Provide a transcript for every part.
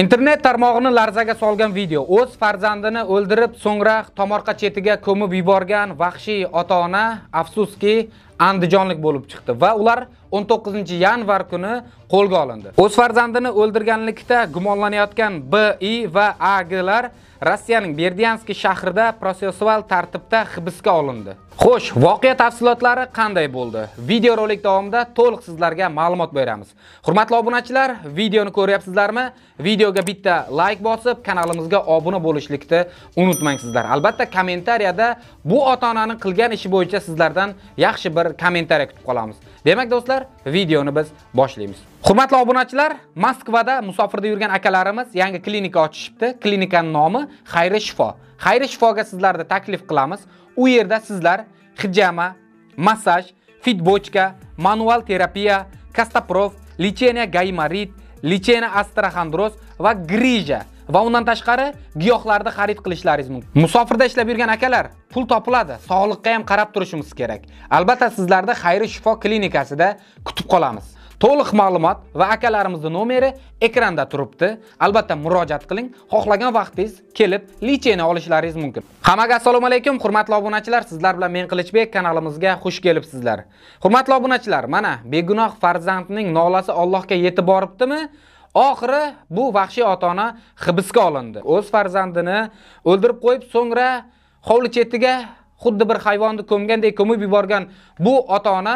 Internet tarmog'ini larzaga solgan video. O'z farzandini o'ldirib, so'ngra tomorqa chetiga ko'mib yuborgan vahshiy ota-ona afsuski andijonlik bo'lib chiqdi va ular 19 yanvar kuni qo'lga olindi. O'z farzandini o'ldirganlikda gumonlanayotgan BI va AGlar Rossiyaning Berdyansk shahrida protsessual tartibda hibsga olindi. Xo'sh, voqea tafsilotlari qanday bo'ldi? Videorolik davomida to'liq sizlarga ma'lumot beramiz. Hurmatli obunachilar, videoni ko'ryapsizlarmi? Videoga bitta like bosib, kanalimizga obuna bo'lishlikni unutmang sizlar. Albatta, kommentariyada bu ota-onaning qilgan ishi bo'yicha sizlardan yaxshi bir kommentariya kutib qolamiz. Demak, do'stlar, bo'lsinlar videoni biz boshlaymiz hurmatli obunachilar moskvada musofirda yurgan akalarimiz yangi klinika ochishibdi klinikani nomi xayri shifo xayri shifoga sizlarni taklif qilamiz u yerda sizlar hijama massaj fitbochka manual terapiya kastoprov lecheniya gaymarit lecheniya astraxandroz va grija va undan tashqari giyohlarni xarid qilishlaringiz mumkin. Musofirda ishlab yurgan akalar, pul topiladi, sog'liqqa ham qarab turishimiz kerak. Albatta sizlarni Xayri shifo klinikasida kutib qolamiz. To'liq ma'lumot va akalarimizni nomeri ekranda turibdi. Albatta murojaat qiling. Xohlagan vaqtingiz kelib licheni olishlaringiz mumkin. Hammaga assalomu alaykum, hurmatli obunachilar, sizlar bilan men Qilichbek kanalimizga xush kelibsizlar. Hurmatli obunachilar, mana begunoh farzandning nolasi Allohga yetib boribdimi? oxiri bu vahshiy ota ona hibsga olindi o'z farzandini o'ldirib qo'yib so'ngra hovli chetiga xuddi bir hayvonni ko'mgandek ko'mib yuborgan bu ota ona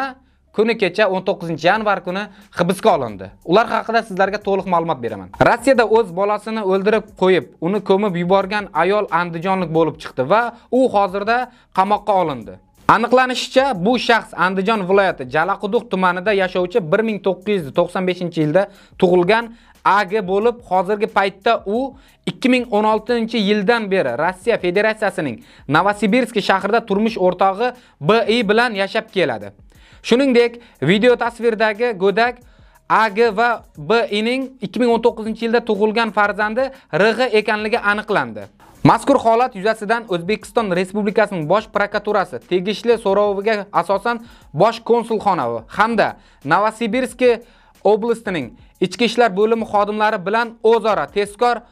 kuni kecha 19 yanvar kuni hibsga olindi. Ular haqida sizlarga to'liq ma'lumot beraman. Rossiyada o'z bolasini o'ldirib qo'yib, uni ko'mib yuborgan ayol andijonlik bo'lib chiqdi va u hozirda qamoqqa olindi. Aniqlanishicha, bu shaxs Andijon viloyati Jalaquduq tumanida yashovchi 1995-yilda tug'ilgan AG bo'lib, hozirgi paytda u 2016-yildan beri Rossiya Federatsiyasining Novosibirsk shahrida turmush o'rtog'i BI bilan yashab keladi. Shuningdek, video tasvirdagi go'dak AG va BI ning 2019-yilda tug'ilgan farzandi RG ekanligi aniqlandi. Mazkur holat yuzasidan O'zbekiston Respublikasining Bosh prokuraturasi tegishli so'roviga asosan Bosh konsulxona hamda Novosibirsk oblastining Ichki ishlar bo'limi xodimlari bilan o'zaro tezkor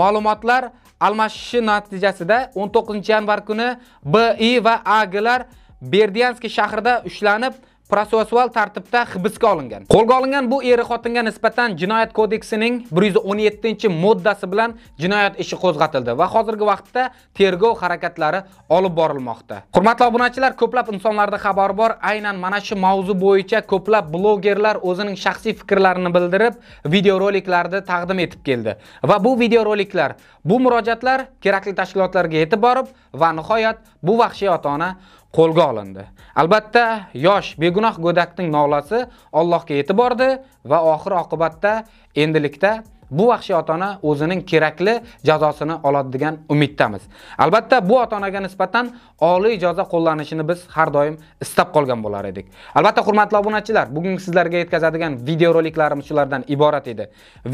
ma'lumotlar almashishi natijasida 19 yanvar kuni BI va AGlar Berdyansk shahrida ushlanib, protsessual tartibda hibsga olingan. Qo'lga olingan bu er xotinga nisbatan jinoyat kodeksining 117-moddasi bilan jinoyat ishi qo'zg'atildi va hozirgi vaqtda tergov harakatlari olib borilmoqda. Hurmatli obunachilar, ko'plab insonlarda xabar bor, aynan mana shu mavzu bo'yicha ko'plab blogerlar o'zining shaxsiy fikrlarini bildirib, videoroliklarni taqdim etib keldi va bu videoroliklar, bu murojaatlar kerakli tashkilotlarga yetib borib va nihoyat bu vahshiy ota-ona qo'lga olindi. Albatta, yosh begunoh go'dakning nolasi Allohga yetib bordi va oxir oqibatda endilikda bu vahshiy ota ona o'zining kerakli jazosini oladi degan umiddamiz albatta bu ota onaga nisbatan oliy jazo qo'llanishini biz har doim istab qolgan bo'lar edik albatta hurmatli obunachilar bugun sizlarga yetkazadigan videoroliklarimiz shulardan iborat edi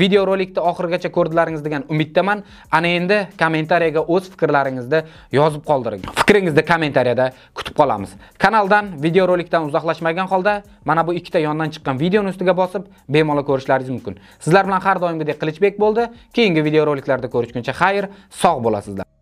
videorolikni oxirigacha ko'rdilaringiz degan umiddaman ana endi kommentariyaga o'z fikrlaringizni yozib qoldiring fikringizni kommentariyada kutib qolamiz kanaldan videorolikdan uzoqlashmagan holda mana bu ikkita yondan chiqqan videoni ustiga bosib bemalol ko'rishlaringiz mumkin sizlar bilan har doimgidek qilichbek bo'ldi keyingi videoroliklarda ko'rishguncha xayr sog' bo'lasizlar